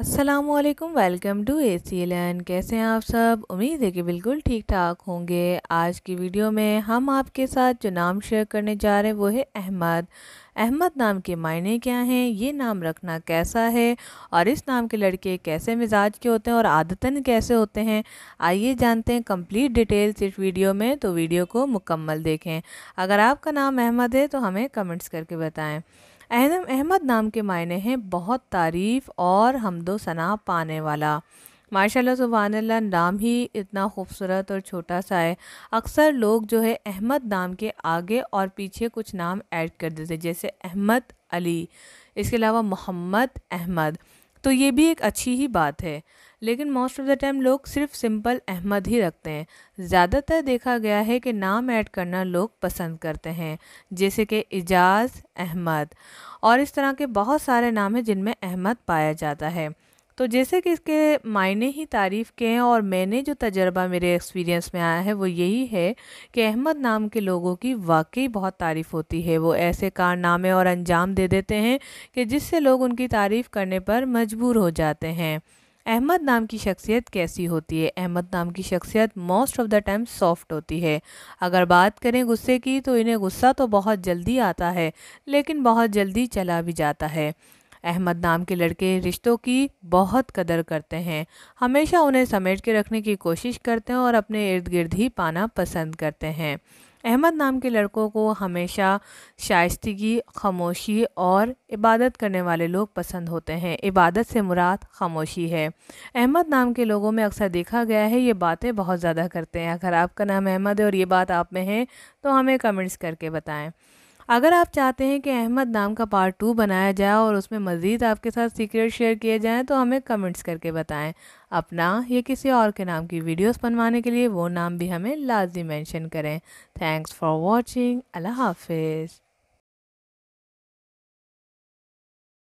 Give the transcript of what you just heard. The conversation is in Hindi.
असलकम welcome to A C N कैसे हैं आप सब उम्मीद है कि बिल्कुल ठीक ठाक होंगे आज की वीडियो में हम आपके साथ जो नाम शेयर करने जा रहे हैं वो है अहमद अहमद नाम के मायने क्या हैं ये नाम रखना कैसा है और इस नाम के लड़के कैसे मिजाज के होते हैं और आदतन कैसे होते हैं आइए जानते हैं कंप्लीट डिटेल्स इस वीडियो में तो वीडियो को मुकम्मल देखें अगर आपका नाम अहमद है तो हमें कमेंट्स करके बताएँ अहम अहमद नाम के मायने हैं बहुत तारीफ़ और हमदो सना पाने वाला माशाल्लाह सुबहानल्ला नाम ही इतना खूबसूरत और छोटा सा है अक्सर लोग जो है अहमद नाम के आगे और पीछे कुछ नाम ऐड कर देते जैसे अहमद अली इसके अलावा मोहम्मद अहमद तो ये भी एक अच्छी ही बात है लेकिन मोस्ट ऑफ द टाइम लोग सिर्फ सिंपल अहमद ही रखते हैं ज़्यादातर देखा गया है कि नाम ऐड करना लोग पसंद करते हैं जैसे कि एजाज अहमद और इस तरह के बहुत सारे नाम हैं जिनमें अहमद पाया जाता है तो जैसे कि इसके मायने ही तारीफ़ के हैं और मैंने जो तजर्बा मेरे एक्सपीरियंस में आया है वो यही है कि अहमद नाम के लोगों की वाकई बहुत तारीफ़ होती है वो ऐसे कारनामे और अंजाम दे देते हैं कि जिससे लोग उनकी तारीफ़ करने पर मजबूर हो जाते हैं अहमद नाम की शख्सियत कैसी होती है अहमद नाम की शख्सियत most of the time soft होती है अगर बात करें गुस्से की तो इन्हें गुस्सा तो बहुत जल्दी आता है लेकिन बहुत जल्दी चला भी जाता है अहमद नाम के लड़के रिश्तों की बहुत कदर करते हैं हमेशा उन्हें समेट के रखने की कोशिश करते हैं और अपने इर्द गिर्द ही पाना पसंद करते हैं अहमद नाम के लड़कों को हमेशा शाइस्तगी खामोशी और इबादत करने वाले लोग पसंद होते हैं इबादत से मुराद खामोशी है अहमद नाम के लोगों में अक्सर देखा गया है ये बातें बहुत ज़्यादा करते हैं अगर आपका नाम अहमद है और ये बात आप में है तो हमें कमेंट्स करके बताएं अगर आप चाहते हैं कि अहमद नाम का पार्ट टू बनाया जाए और उसमें मज़ीद आपके साथ सीक्रेट शेयर किए जाएँ तो हमें कमेंट्स करके बताएं अपना या किसी और के नाम की वीडियोस बनवाने के लिए वो नाम भी हमें लाजमी मेंशन करें थैंक्स फॉर वॉचिंग अल्लाह हाफिज़